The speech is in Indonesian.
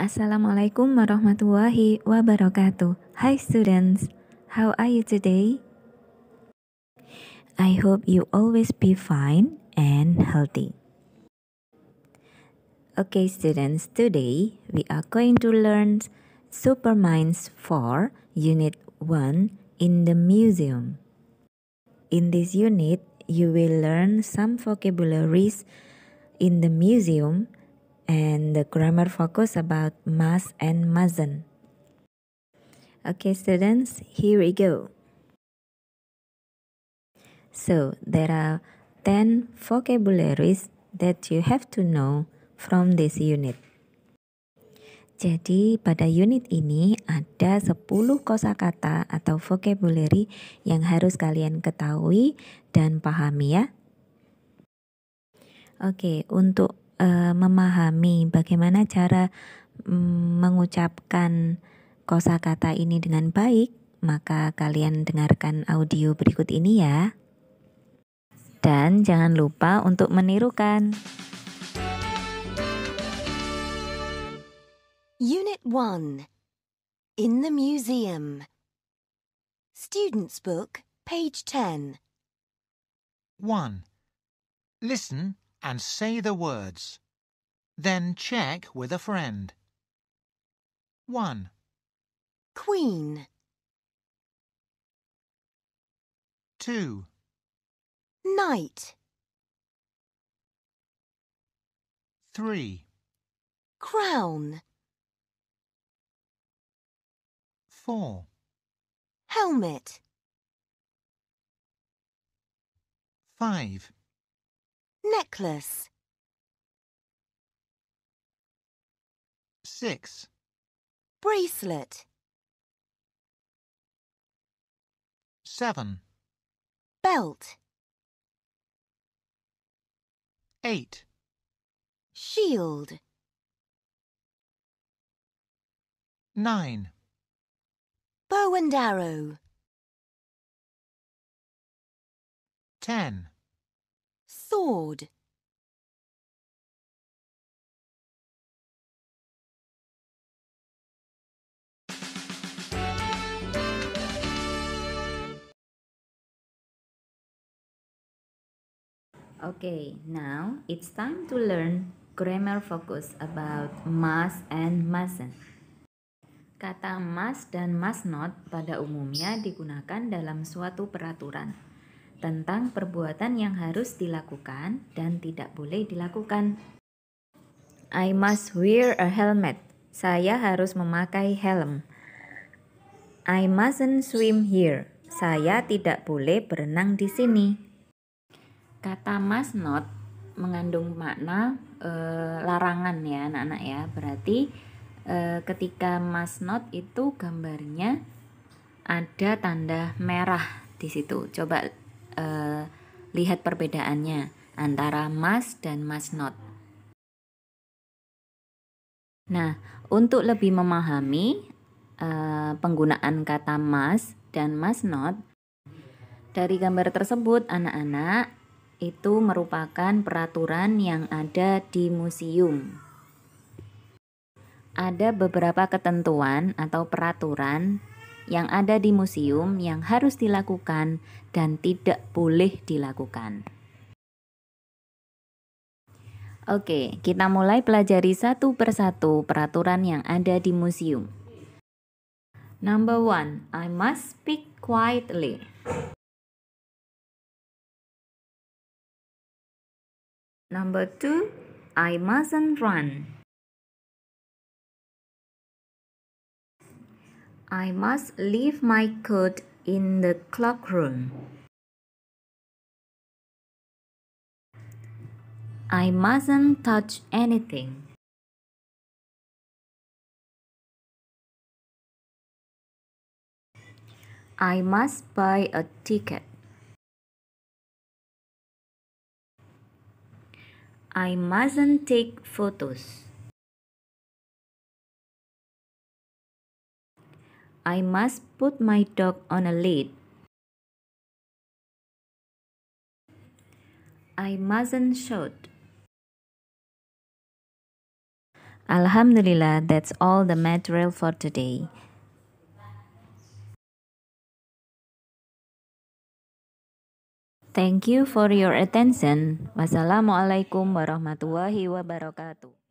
Assalamualaikum warahmatullahi wabarakatuh. Hi students, how are you today? I hope you always be fine and healthy. Okay students, today we are going to learn Superminds 4 Unit 1 in the museum. In this unit, you will learn some vocabularies in the museum and the grammar focus about must and mustn't. Okay, students, here we go. So, there are 10 vocabularies that you have to know from this unit. Jadi, pada unit ini ada 10 kosakata atau vocabulary yang harus kalian ketahui dan pahami ya. Oke, untuk uh, memahami bagaimana cara um, mengucapkan kosakata ini dengan baik, maka kalian dengarkan audio berikut ini ya. Dan jangan lupa untuk menirukan. Unit 1 In the Museum Students' Book, page 10. 1. Listen and say the words. Then check with a friend. 1. Queen. 2. Knight. 3. Crown. 4. Helmet. 5 necklace. 6. Bracelet. 7. Belt. 8. Shield. 9. Bow and arrow. 10. Sword. Okay, now it's time to learn grammar focus about must and mustn't. Kata must dan must not pada umumnya digunakan dalam suatu peraturan tentang perbuatan yang harus dilakukan dan tidak boleh dilakukan. I must wear a helmet. Saya harus memakai helm. I mustn't swim here. Saya tidak boleh berenang di sini. Kata must not mengandung makna e, larangan ya anak-anak ya. Berarti e, ketika must not itu gambarnya ada tanda merah di situ. Coba eh, lihat perbedaannya antara must dan must not. Nah, untuk lebih memahami eh, penggunaan kata must dan must not, dari gambar tersebut anak-anak itu merupakan peraturan yang ada di museum. Ada beberapa ketentuan atau peraturan yang ada di museum yang harus dilakukan dan tidak boleh dilakukan. Oke, kita mulai pelajari satu persatu peraturan yang ada di museum. Number one, I must speak quietly. Number two, I mustn't run. I must leave my coat in the cloakroom. I mustn't touch anything. I must buy a ticket. I mustn't take photos. I must put my dog on a lead. I mustn't shoot. Alhamdulillah, that's all the material for today. Thank you for your attention. Wassalamualaikum warahmatullahi wabarakatuh.